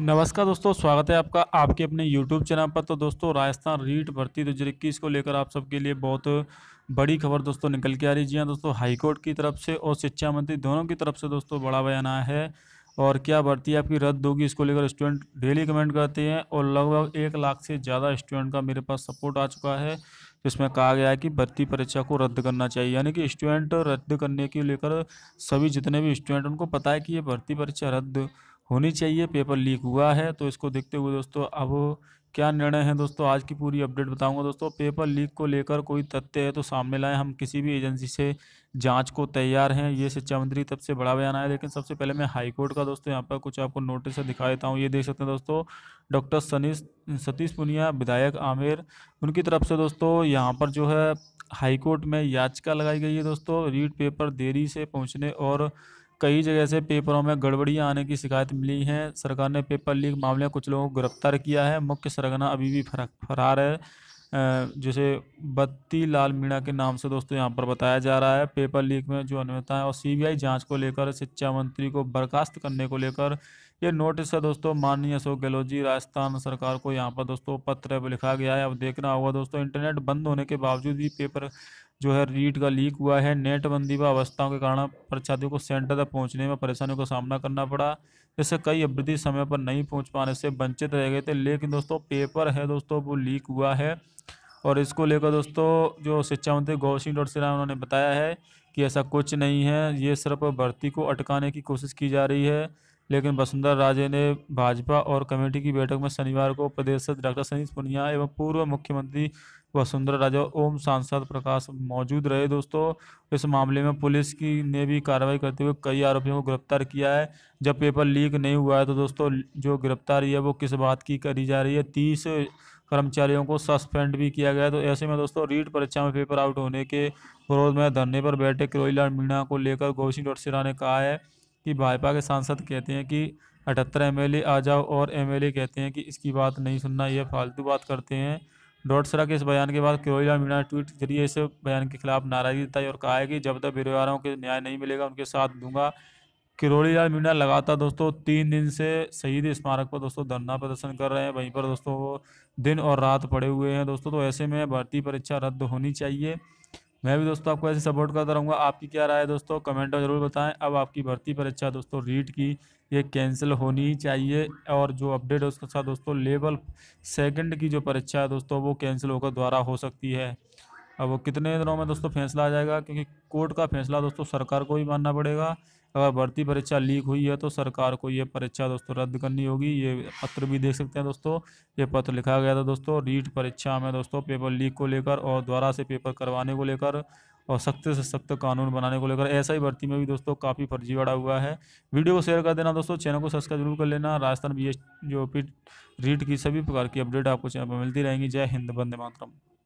नमस्कार दोस्तों स्वागत है आपका आपके अपने यूट्यूब चैनल पर तो दोस्तों राजस्थान रीट भर्ती दो हज़ार इक्कीस को लेकर आप सबके लिए बहुत बड़ी खबर दोस्तों निकल के आ रही है जी हाँ दोस्तों हाईकोर्ट की तरफ से और शिक्षा मंत्री दोनों की तरफ से दोस्तों बड़ा बयान आया है और क्या भर्ती आपकी रद्द होगी इसको लेकर स्टूडेंट डेली कमेंट करते हैं और लगभग एक लाख से ज़्यादा स्टूडेंट का मेरे पास सपोर्ट आ चुका है जिसमें कहा गया है कि भर्ती परीक्षा को रद्द करना चाहिए यानी कि स्टूडेंट रद्द करने के लेकर सभी जितने भी स्टूडेंट उनको पता है कि ये भर्ती परीक्षा रद्द होनी चाहिए पेपर लीक हुआ है तो इसको देखते हुए दोस्तों अब क्या निर्णय है दोस्तों आज की पूरी अपडेट बताऊंगा दोस्तों पेपर लीक को लेकर कोई तथ्य है तो सामने लाएं हम किसी भी एजेंसी से जांच को तैयार हैं ये शिक्षा मंत्री तब से बड़ा बयान आया लेकिन सबसे पहले मैं हाईकोर्ट का दोस्तों यहाँ पर कुछ आपको नोटिस दिखा देता हूँ ये देख सकते हैं दोस्तों डॉक्टर सनीश सतीश पुनिया विधायक आमिर उनकी तरफ से दोस्तों यहाँ पर जो है हाईकोर्ट में याचिका लगाई गई है दोस्तों रीड पेपर देरी से पहुँचने और कई जगह से पेपरों में गड़बड़ियां आने की शिकायत मिली हैं सरकार ने पेपर लीक मामले में कुछ लोगों को गिरफ्तार किया है मुख्य सरगना अभी भी फरार है जिसे बत्ती लाल मीणा के नाम से दोस्तों यहाँ पर बताया जा रहा है पेपर लीक में जो अनियमितता है और सीबीआई जांच को लेकर शिक्षा मंत्री को बर्खास्त करने को लेकर ये नोटिस है दोस्तों माननीय अशोक गहलोत जी राजस्थान सरकार को यहाँ पर दोस्तों पत्र लिखा गया है अब देखना होगा दोस्तों इंटरनेट बंद होने के बावजूद भी पेपर जो है रीट का लीक हुआ है नेटबंदी व अवस्थाओं के कारण परीक्षार्थियों को सेंटर तक पहुंचने में परेशानियों का सामना करना पड़ा जैसे कई अभ्यर्थी समय पर नहीं पहुंच पाने से वंचित रह गए थे लेकिन दोस्तों पेपर है दोस्तों वो लीक हुआ है और इसको लेकर दोस्तों जो शिक्षा मंत्री गौर सिंह डोटसेरा उन्होंने बताया है कि ऐसा कुछ नहीं है ये सिर्फ भर्ती को अटकाने की कोशिश की जा रही है लेकिन वसुंधरा राजे ने भाजपा और कमेटी की बैठक में शनिवार को प्रदेश डॉक्टर सनीश पुनिया एवं पूर्व मुख्यमंत्री वसुंधरा राजा ओम सांसद प्रकाश मौजूद रहे दोस्तों इस मामले में पुलिस की ने भी कार्रवाई करते हुए कई आरोपियों को गिरफ्तार किया है जब पेपर लीक नहीं हुआ है तो दोस्तों जो गिरफ्तारी है वो किस बात की करी जा रही है तीस कर्मचारियों को सस्पेंड भी किया गया तो ऐसे में दोस्तों रीट परीक्षा में पेपर आउट होने के विरोध में धरने पर बैठे किरोईलाल मीणा को लेकर गोविंद सिरा ने कहा है कि भाजपा के सांसद कहते हैं कि अठहत्तर एम आ जाओ और एम कहते हैं कि इसकी बात नहीं सुनना यह फालतू बात करते हैं डोडसरा के इस बयान के बाद किरोइला मीणा ट्वीट के जरिए इस बयान के खिलाफ नाराजगी जताई और कहा है कि जब तक बेरोजगारों के न्याय नहीं मिलेगा उनके साथ दूंगा किरोड़ी लाल मीणा लगातार दोस्तों तीन दिन से शहीद स्मारक पर दोस्तों धरना प्रदर्शन कर रहे हैं वहीं पर दोस्तों वो दिन और रात पड़े हुए हैं दोस्तों तो ऐसे में भर्ती परीक्षा रद्द होनी चाहिए मैं भी दोस्तों आपको ऐसे सपोर्ट करता रहूँगा आपकी क्या राय है दोस्तों कमेंट में ज़रूर बताएं अब आपकी भर्ती परीक्षा अच्छा दोस्तों रीट की ये कैंसिल होनी चाहिए और जो अपडेट है उसके साथ दोस्तों लेवल सेकंड की जो परीक्षा है दोस्तों वो कैंसिल होकर द्वारा हो सकती है अब वो कितने दिनों में दोस्तों फैसला आ जाएगा क्योंकि कोर्ट का फैसला दोस्तों सरकार को ही मानना पड़ेगा अगर भर्ती परीक्षा लीक हुई है तो सरकार को ये परीक्षा दोस्तों रद्द करनी होगी ये पत्र भी देख सकते हैं दोस्तों ये पत्र लिखा गया था दोस्तों रीट परीक्षा में दोस्तों पेपर लीक को लेकर और द्वारा से पेपर करवाने को लेकर और सख्त से सख्त कानून बनाने को लेकर ऐसा ही भर्ती में भी दोस्तों काफ़ी फर्जीवाड़ा हुआ है वीडियो को शेयर कर देना दोस्तों चैनल को सब्सक्राइब जरूर कर लेना राजस्थान बी जो पी रीट की सभी प्रकार की अपडेट आपको चैनल पर मिलती रहेंगी जय हिंद बंदे मातरम